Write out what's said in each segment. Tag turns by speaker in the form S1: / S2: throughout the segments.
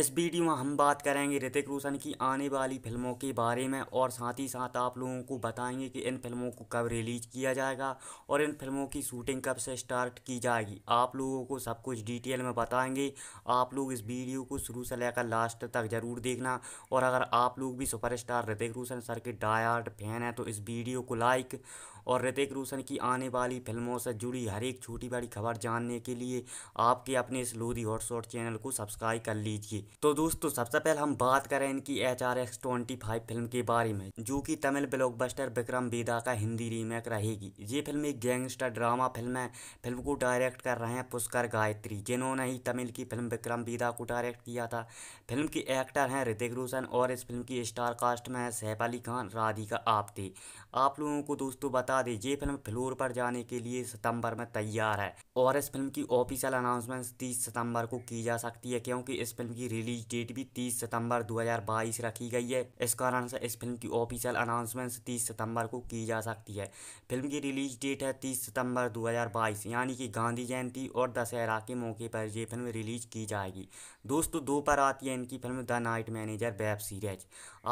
S1: इस वीडियो में हम बात करेंगे ऋतिक रोशन की आने वाली फिल्मों के बारे में और साथ ही साथ आप लोगों को बताएंगे कि इन फिल्मों को कब रिलीज किया जाएगा और इन फिल्मों की शूटिंग कब से स्टार्ट की जाएगी आप लोगों को सब कुछ डिटेल में बताएंगे आप लोग इस वीडियो को शुरू से लेकर लास्ट तक ज़रूर देखना और अगर आप लोग भी सुपरस्टार ऋतिक रोशन सर के डायर्ड फैन हैं तो इस वीडियो को लाइक और ऋतिक रोशन की आने वाली फिल्मों से जुड़ी हर एक छोटी बड़ी खबर जानने के लिए आपके अपने इस लोधी हॉटसॉट चैनल को सब्सक्राइब कर लीजिए तो दोस्तों सबसे पहले हम बात करें इनकी H R X twenty five film के बारे में जो कि तमिल ब्लॉकबस्टर विक्रम बेदा का हिंदी रीमेक रहेगी ये फिल्म एक गैंगस्टर ड्रामा फिल्म है फिल्म को डायरेक्ट कर रहे हैं पुष्कर गायत्री जिन्होंने ही तमिल की फिल्म विक्रम बेदा को डायरेक्ट किया था फिल्म के एक्टर हैं ऋतिक रोशन और इस फिल्म की स्टार कास्ट में है सैफ अली खान राधिका आप्ते आप लोगों को दोस्तों बता दें ये फिल्म फ्लोर पर जाने के लिए सितंबर में तैयार है और इस फिल्म की ऑफिशियल अनाउंसमेंट तीस सितंबर को की जा सकती है क्योंकि इस फिल्म की रिलीज डेट भी 30 सितंबर 2022 रखी गई है इस कारण से इस फिल्म की ऑफिशियल अनाउंसमेंट 30 सितंबर को की जा सकती है फिल्म की रिलीज डेट है 30 सितंबर 2022 यानी कि गांधी जयंती और दशहरा के मौके पर यह फिल्म रिलीज की जाएगी दोस्तों दो पर आती है इनकी film the night manager web series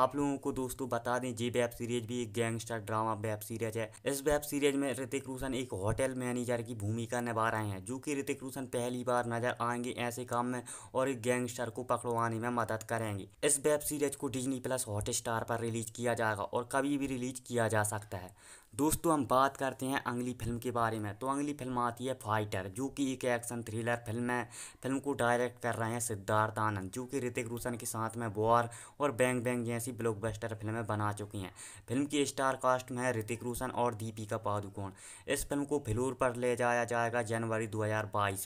S1: आप लोगों को दोस्तों बता दें ये वेब सीरीज भी एक गैंगस्टर ड्रामा वेब सीरीज है इस वेब सीरीज में ऋतिक रोशन एक होटल मैनेजर की भूमिका निभा रहे हैं जो कि ऋतिक रोशन पहली बार नजर आएंगे ऐसे काम में और एक गैंगस्टर को पकड़वाने में मदद करेंगी इस वेब सीरीज को डिजनी प्लस हॉटस्टार पर रिलीज किया जाएगा और कभी भी रिलीज किया जा सकता है दोस्तों हम बात करते हैं अगली फिल्म के बारे में तो अगली फिल्म आती है फाइटर जो कि एक एक्शन थ्रिलर फिल्म है फिल्म को डायरेक्ट कर रहे हैं सिद्धार्थ आनंद जो कि ऋतिक रोशन के साथ में वॉर और बैंग बैंग जैसी ब्लॉकबस्टर फिल्में बना चुकी हैं फिल्म की स्टार कास्ट में है ऋतिक रोशन और दीपिका पादुकोण इस फिल्म को फिलूर पर ले जाया जाएगा जनवरी दो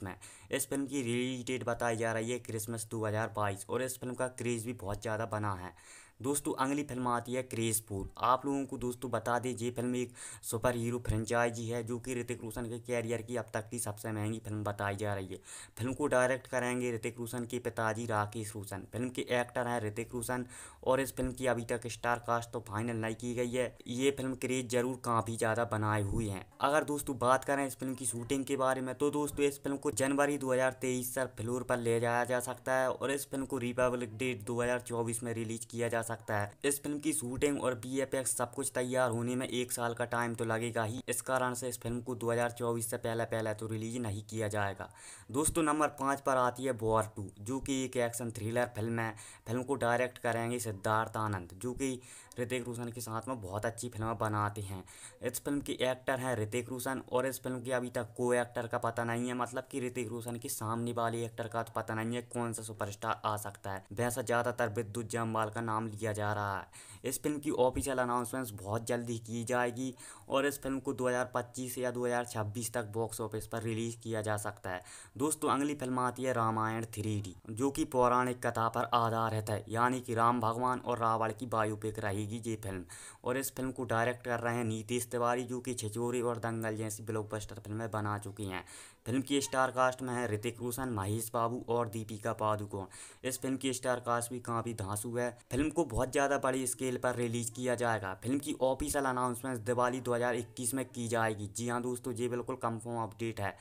S1: में इस फिल्म की रिलीज डेट बताई जा रही है क्रिसमस दो और इस फिल्म का क्रेज़ भी बहुत ज़्यादा बना है दोस्तों अगली फिल्म आती है क्रेजपुर आप लोगों को दोस्तों बता दें ये फिल्म एक सुपर हीरो फ्रेंचाइजी है जो कि ऋतिक रोशन के कैरियर की अब तक की सबसे महंगी फिल्म बताई जा रही है फिल्म को डायरेक्ट करेंगे ऋतिक रोशन के पिताजी राकेश रोशन फिल्म के एक्टर हैं ऋतिक रोशन और इस फिल्म की अभी तक स्टार कास्ट तो फाइनल नहीं की गई है ये फिल्म क्रेज जरूर काफ़ी ज़्यादा बनाए हुए हैं अगर दोस्तों बात करें इस फिल्म की शूटिंग के बारे में तो दोस्तों इस फिल्म को जनवरी दो हज़ार फ्लोर पर ले जाया जा सकता है और इस फिल्म को रिपब्लिक डे दो में रिलीज किया जा सकता है इस फिल्म की शूटिंग और बी सब कुछ तैयार होने में एक साल का टाइम तो लगेगा ही इस कारण से इस फिल्म को 2024 से पहले पहले तो रिलीज नहीं किया जाएगा दोस्तों नंबर पाँच पर आती है वॉर टू जो कि एक एक्शन थ्रिलर फिल्म है फिल्म को डायरेक्ट करेंगे सिद्धार्थ आनंद जो कि ऋतिक रोशन के साथ में बहुत अच्छी फिल्में बनाते हैं इस फिल्म के एक्टर हैं ऋतिक रोशन और इस फिल्म के अभी तक को एक्टर का पता नहीं है मतलब कि ऋतिक रोशन के सामने वाले एक्टर का तो पता नहीं है कौन सा सुपरस्टार आ सकता है वैसा ज़्यादातर विद्युत जम्बाल का नाम लिया जा रहा है इस फिल्म की ऑफिशियल अनाउंसमेंट्स बहुत जल्दी की जाएगी और इस फिल्म को 2025 या 2026 तक बॉक्स ऑफिस पर रिलीज़ किया जा सकता है दोस्तों अगली फिल्म आती है रामायण थ्री जो कि पौराणिक कथा पर आधारित है यानी कि राम भगवान और रावण की बायोपिक रही रहेगी ये फिल्म और इस फिल्म को डायरेक्ट कर रहे हैं नीतीश तिवारी जो कि छिचोरी और दंगल जैसी ब्लॉकबस्टर फिल्में बना चुकी हैं फिल्म की स्टार कास्ट में है ऋतिक रोशन महेश बाबू और दीपिका पादुकोण इस फिल्म की स्टार कास्ट भी काफ़ी धांसू है फिल्म को बहुत ज़्यादा बड़ी स्केल पर रिलीज किया जाएगा फिल्म की ऑफिशियल अनाउंसमेंट दिवाली 2021 में की जाएगी जी हाँ दोस्तों ये बिल्कुल कंफर्म अपडेट है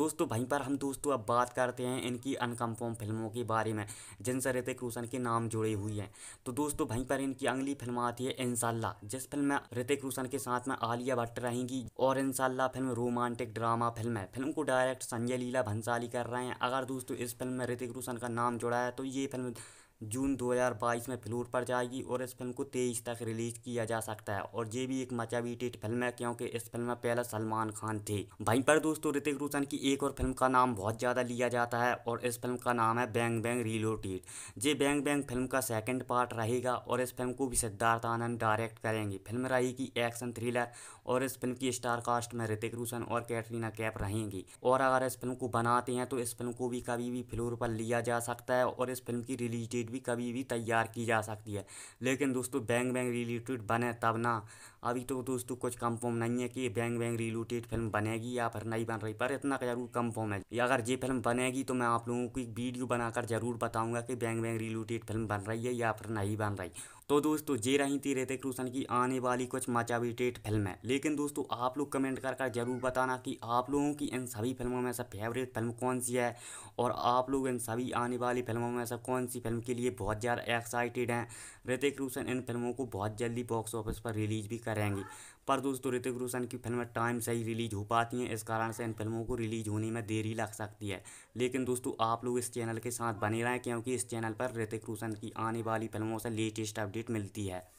S1: दोस्तों वहीं पर हम दोस्तों अब बात करते हैं इनकी अनकम्फर्म फिल्मों के बारे में जिनसे ऋतिक रोशन के नाम जुड़े हुए हैं तो दोस्तों वहीं पर इनकी अगली फिल्म आ आती है इनशाला जिस फिल्म में ऋतिक रोशन के साथ में आलिया भट्ट रहेंगी और Inshallah film romantic drama film है फिल्म को डायरेक्ट संजय लीला भंसाली कर रहे हैं अगर दोस्तों इस फिल्म में ऋतिक रोशन का नाम जुड़ा है तो ये फिल्म जून 2022 में फ्लोर पर जाएगी और इस फिल्म को तेईस तक रिलीज किया जा सकता है और ये भी एक मचा टेट फिल्म है क्योंकि इस फिल्म में पहले सलमान खान थे वहीं पर दोस्तों ऋतिक रोशन की एक और फिल्म का नाम बहुत ज़्यादा लिया जाता है और इस फिल्म का नाम है बैंग बैंग रिलोटेड ये बैंग बैंग फिल्म का सेकेंड पार्ट रहेगा और इस फिल्म को भी सिद्धार्थ आनंद डायरेक्ट करेंगे फिल्म रहेगी एक्शन थ्रिलर और इस फिल्म की स्टारकास्ट में ऋतिक रोशन और कैटरीना कैप रहेंगी और अगर इस फिल्म को बनाते हैं तो इस फिल्म को भी कभी भी फ्लोर पर लिया जा सकता है और इस फिल्म की रिलीज डेट रिलेटेड भी कभी भी तैयार की जा सकती है लेकिन दोस्तों बैंग बैंग रिलेटेड बने तब ना अभी तो दोस्तों कुछ कंफर्म नहीं है कि बैंग बैंग रिलेटेड फिल्म बनेगी या फिर नहीं बन रही पर इतना जरूर कंफर्म है अगर ये फिल्म बनेगी तो मैं आप लोगों को एक वीडियो बनाकर जरूर बताऊँगा कि बैंग बैंग रिलेटेड फिल्म बन रही है या फिर नहीं बन रही तो दोस्तों ये रही थी ऋतिक रोशन की आने वाली कुछ मचाविटेट फिल्में लेकिन दोस्तों आप लोग कमेंट कर कर जरूर बताना कि आप लोगों की इन सभी फिल्मों में से फेवरेट फिल्म कौन सी है और आप लोग इन सभी आने वाली फिल्मों में से कौन सी फिल्म के लिए बहुत ज़्यादा एक्साइटेड हैं ऋतिक रोशन इन फिल्मों को बहुत जल्दी बॉक्स ऑफिस पर रिलीज भी करेंगे पर दोस्तों ऋतिक रोशन की फिल्में टाइम से ही रिलीज हो पाती हैं इस कारण से इन फिल्मों को रिलीज होने में देरी लग सकती है लेकिन दोस्तों आप लोग इस चैनल के साथ बने रहें क्योंकि इस चैनल पर ऋतिक रोशन की आने वाली फिल्मों से लेटेस्ट अपडेट मिलती है